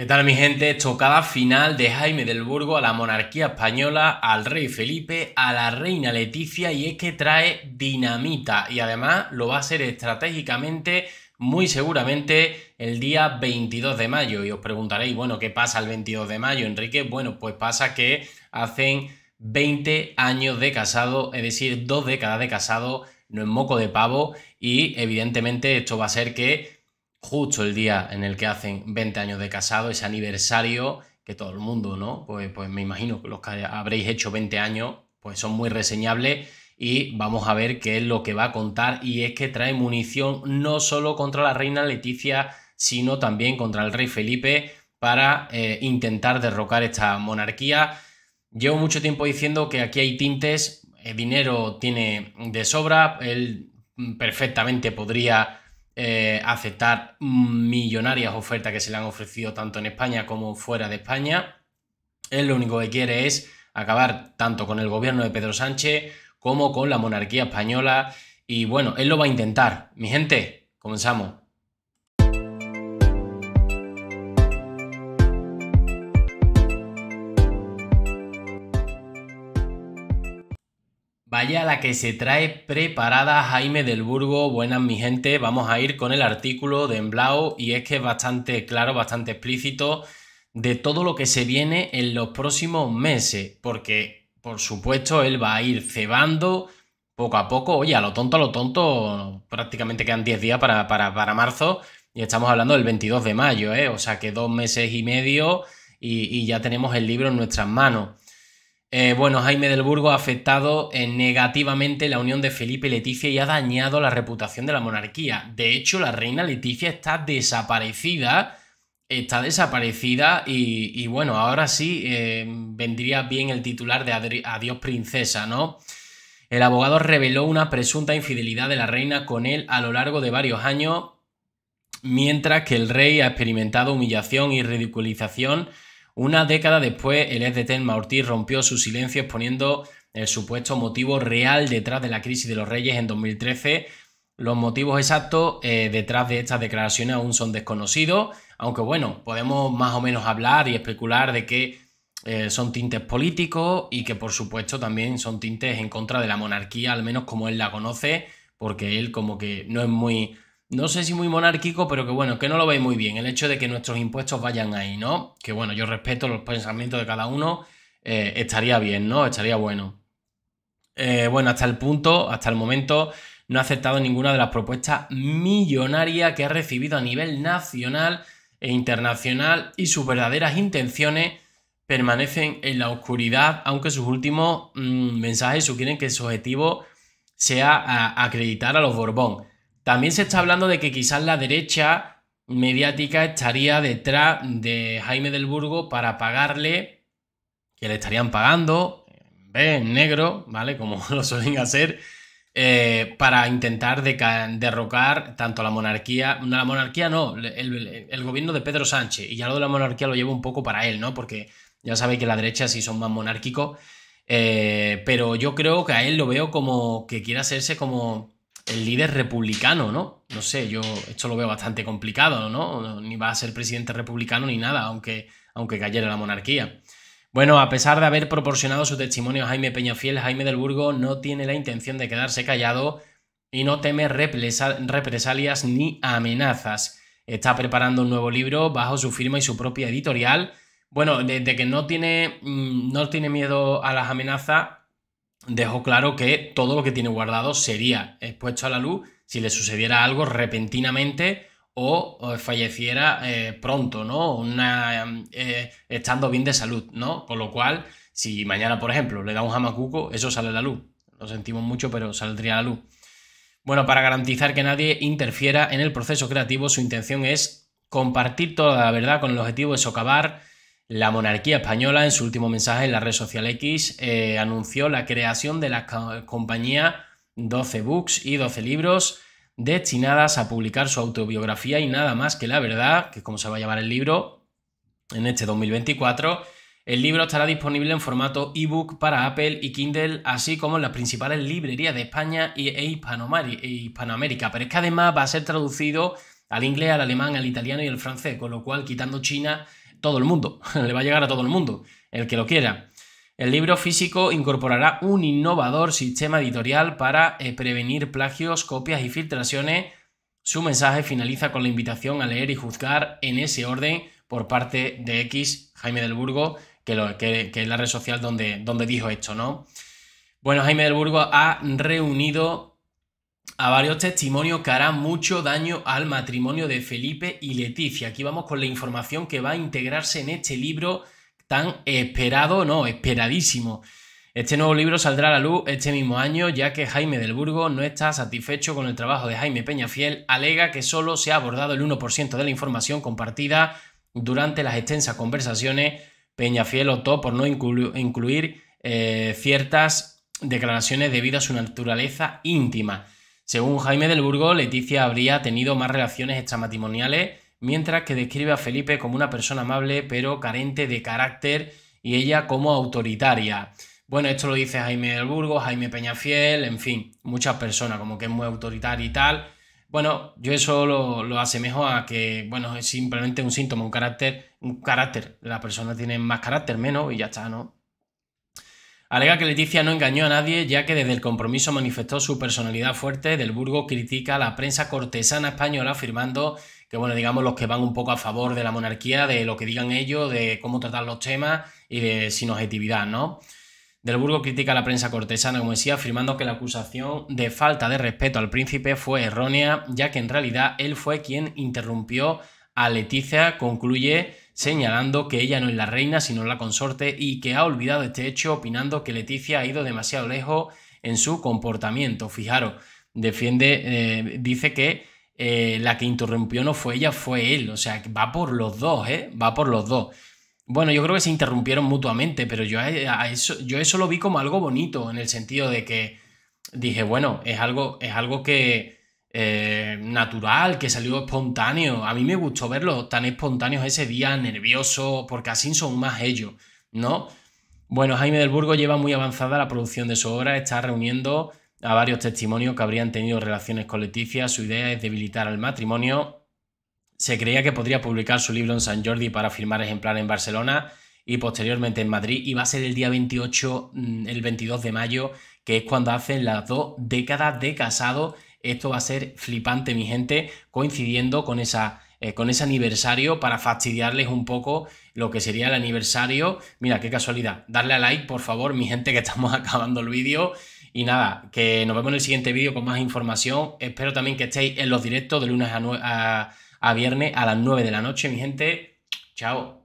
¿Qué tal mi gente? Tocada final de Jaime del Burgo a la monarquía española, al rey Felipe, a la reina Leticia y es que trae dinamita y además lo va a hacer estratégicamente muy seguramente el día 22 de mayo y os preguntaréis, bueno, ¿qué pasa el 22 de mayo, Enrique? Bueno, pues pasa que hacen 20 años de casado, es decir, dos décadas de casado, no es moco de pavo y evidentemente esto va a ser que justo el día en el que hacen 20 años de casado, ese aniversario que todo el mundo, ¿no? Pues, pues me imagino que los que habréis hecho 20 años, pues son muy reseñables y vamos a ver qué es lo que va a contar y es que trae munición no solo contra la reina Leticia, sino también contra el rey Felipe para eh, intentar derrocar esta monarquía. Llevo mucho tiempo diciendo que aquí hay tintes, el eh, dinero tiene de sobra, él mm, perfectamente podría eh, aceptar millonarias ofertas que se le han ofrecido tanto en España como fuera de España. Él lo único que quiere es acabar tanto con el gobierno de Pedro Sánchez como con la monarquía española. Y bueno, él lo va a intentar. Mi gente, comenzamos. Vaya la que se trae preparada Jaime del Burgo. Buenas, mi gente. Vamos a ir con el artículo de Emblao y es que es bastante claro, bastante explícito de todo lo que se viene en los próximos meses, porque por supuesto él va a ir cebando poco a poco. Oye, a lo tonto, a lo tonto, prácticamente quedan 10 días para, marzo y estamos hablando del 22 de mayo, ¿eh? o sea que dos meses y medio y ya tenemos el libro en nuestras manos. Eh, bueno, Jaime del Burgo ha afectado eh, negativamente la unión de Felipe y Leticia y ha dañado la reputación de la monarquía. De hecho, la reina Leticia está desaparecida, está desaparecida y, bueno, ahora sí eh, vendría bien el titular de Adiós Princesa, ¿no? El abogado reveló una presunta infidelidad de la reina con él a lo largo de varios años, mientras que el rey ha experimentado humillación y ridiculización una década después, el ex de rompió su silencio exponiendo el supuesto motivo real detrás de la crisis de los Reyes en 2013. Los motivos exactos eh, detrás de estas declaraciones aún son desconocidos, aunque bueno, podemos más o menos hablar y especular de que eh, son tintes políticos y que por supuesto también son tintes en contra de la monarquía, al menos como él la conoce, porque él como que no es muy no sé si muy monárquico, pero que bueno, que no lo veis muy bien, el hecho de que nuestros impuestos vayan ahí, ¿no? Que bueno, yo respeto los pensamientos de cada uno, eh, estaría bien, ¿no? Estaría bueno. Eh, bueno, hasta el punto, hasta el momento, no ha aceptado ninguna de las propuestas millonarias que ha recibido a nivel nacional e internacional y sus verdaderas intenciones permanecen en la oscuridad, aunque sus últimos mm, mensajes sugieren que su objetivo sea acreditar a los Borbón. También se está hablando de que quizás la derecha mediática estaría detrás de Jaime del Burgo para pagarle, que le estarían pagando, en negro, ¿vale? Como lo suelen hacer, eh, para intentar derrocar tanto la monarquía, no la monarquía no, el, gobierno de Pedro Sánchez, y ya lo de la monarquía lo llevo un poco para él, ¿no? Porque ya sabéis que la derecha sí son más monárquicos, eh, pero yo creo que a él lo veo como que quiere hacerse como el líder republicano, ¿no? No sé, yo esto lo veo bastante complicado, ¿no? Ni va a ser presidente republicano ni nada, aunque, aunque cayera la monarquía. Bueno, a pesar de haber proporcionado su testimonio a Jaime Peñafiel, Jaime del Burgo no tiene la intención de quedarse callado y no teme represalias ni amenazas. Está preparando un nuevo libro bajo su firma y su propia editorial. Bueno, desde que no tiene, mm, no tiene miedo a las amenazas, dejó claro que todo lo que tiene guardado sería expuesto a la luz si le sucediera algo repentinamente o falleciera eh, pronto, ¿no? Eh, estando bien de salud, ¿no? Con lo cual, si mañana, por ejemplo, le da un hamacuco, eso sale a la luz. Lo sentimos mucho, pero saldría a la luz. Bueno, para garantizar que nadie interfiera en el proceso creativo, su intención es compartir toda la verdad con el objetivo de socavar la monarquía española, en su último mensaje en la red social X, eh, anunció la creación de la compañía 12 Books y 12 Libros destinadas a publicar su autobiografía y nada más que la verdad, que es como se va a llamar el libro, en este 2024. El libro estará disponible en formato ebook para Apple y Kindle, así como en las principales librerías de España e, e Hispanoamérica. Pero es que además va a ser traducido al inglés, al alemán, al italiano y al francés, con lo cual, quitando China, todo el mundo, le va a llegar a todo el mundo, el que lo quiera. El libro físico incorporará un innovador sistema editorial para eh, prevenir plagios, copias y filtraciones. Su mensaje finaliza con la invitación a leer y juzgar en ese orden por parte de X, Jaime del Burgo, que, lo, es la red social donde, donde dijo esto, ¿no? Bueno, Jaime del Burgo ha reunido a varios testimonios que harán mucho daño al matrimonio de Felipe y Leticia. Aquí vamos con la información que va a integrarse en este libro tan esperado, no, esperadísimo. Este nuevo libro saldrá a la luz este mismo año, ya que Jaime del Burgo no está satisfecho con el trabajo de Jaime Peñafiel, alega que solo se ha abordado el 1% de la información compartida durante las extensas conversaciones. Peñafiel optó por no incluir eh, ciertas declaraciones debido a su naturaleza íntima. Según Jaime del Burgo, Leticia habría tenido más relaciones extramatrimoniales, mientras que describe a Felipe como una persona amable pero carente de carácter y ella como autoritaria. Bueno, esto lo dice Jaime del Burgo, Jaime Peñafiel, en fin, muchas personas, como que es muy autoritaria y tal. Bueno, yo eso lo, lo, asemejo a que, bueno, es simplemente un síntoma, un carácter, un carácter. La persona tiene más carácter, menos, y ya está, ¿no? Alega que Leticia no engañó a nadie, ya que desde el compromiso manifestó su personalidad fuerte. Del Burgo critica a la prensa cortesana española, afirmando que, bueno, digamos, los que van un poco a favor de la monarquía, de lo que digan ellos, de cómo tratar los temas y de sin objetividad, ¿no? Del Burgo critica a la prensa cortesana, como decía, afirmando que la acusación de falta de respeto al príncipe fue errónea, ya que en realidad él fue quien interrumpió a Leticia concluye señalando que ella no es la reina sino la consorte y que ha olvidado este hecho opinando que Leticia ha ido demasiado lejos en su comportamiento. Fijaros, defiende, eh, dice que eh, la que interrumpió no fue ella, fue él. O sea, va por los dos, ¿eh? Va por los dos. Bueno, yo creo que se interrumpieron mutuamente, pero yo, eso, yo eso lo vi como algo bonito, en el sentido de que dije, bueno, es algo, es algo que, eh, natural, que salió espontáneo. A mí me gustó verlo tan espontáneo ese día, nervioso porque así son más ellos, ¿no? Bueno, Jaime del Burgo lleva muy avanzada la producción de su obra, está reuniendo a varios testimonios que habrían tenido relaciones con Leticia, su idea es debilitar al matrimonio. Se creía que podría publicar su libro en San Jordi para firmar ejemplar en Barcelona y posteriormente en Madrid y va a ser el día 28, mm, el 22 de mayo, que es cuando hacen las dos décadas de casado esto va a ser flipante, mi gente, coincidiendo con esa eh, con ese aniversario para fastidiarles un poco lo que sería el aniversario. Mira, qué casualidad. Darle a like, por favor, mi gente, que estamos acabando el vídeo. Y nada, que nos vemos en el siguiente vídeo con más información. Espero también que estéis en los directos de lunes a, a viernes a las 9 de la noche, mi gente. Chao.